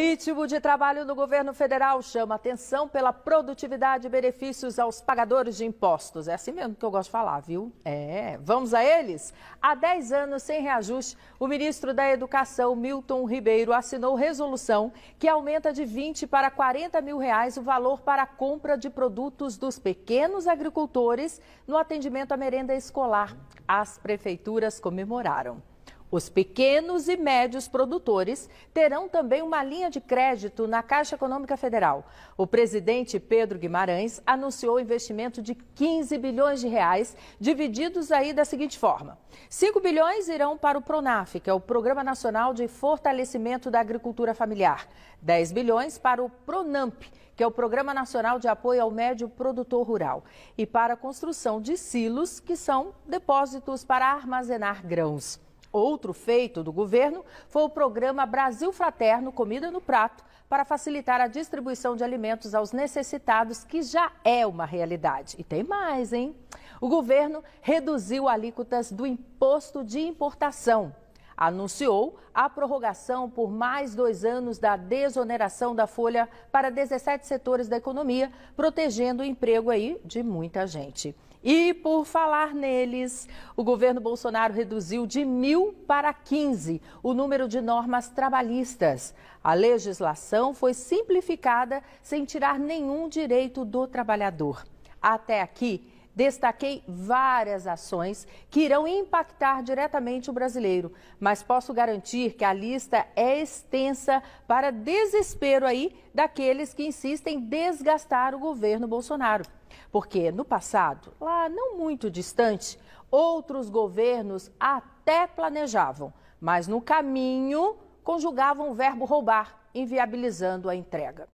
ritmo de trabalho no governo federal chama atenção pela produtividade e benefícios aos pagadores de impostos. É assim mesmo que eu gosto de falar, viu? É, vamos a eles? Há 10 anos sem reajuste, o ministro da Educação, Milton Ribeiro, assinou resolução que aumenta de 20 para 40 mil reais o valor para a compra de produtos dos pequenos agricultores no atendimento à merenda escolar. As prefeituras comemoraram. Os pequenos e médios produtores terão também uma linha de crédito na Caixa Econômica Federal. O presidente Pedro Guimarães anunciou o investimento de 15 bilhões de reais, divididos aí da seguinte forma: 5 bilhões irão para o Pronaf, que é o Programa Nacional de Fortalecimento da Agricultura Familiar, 10 bilhões para o Pronamp, que é o Programa Nacional de Apoio ao Médio Produtor Rural, e para a construção de silos, que são depósitos para armazenar grãos. Outro feito do governo foi o programa Brasil Fraterno Comida no Prato, para facilitar a distribuição de alimentos aos necessitados, que já é uma realidade. E tem mais, hein? O governo reduziu alíquotas do imposto de importação anunciou a prorrogação por mais dois anos da desoneração da folha para 17 setores da economia, protegendo o emprego aí de muita gente. E por falar neles, o governo Bolsonaro reduziu de mil para 15 o número de normas trabalhistas. A legislação foi simplificada sem tirar nenhum direito do trabalhador. Até aqui, destaquei várias ações que irão impactar diretamente o brasileiro, mas posso garantir que a lista é extensa para desespero aí daqueles que insistem em desgastar o governo Bolsonaro. Porque no passado, lá não muito distante, outros governos até planejavam, mas no caminho conjugavam o verbo roubar, inviabilizando a entrega.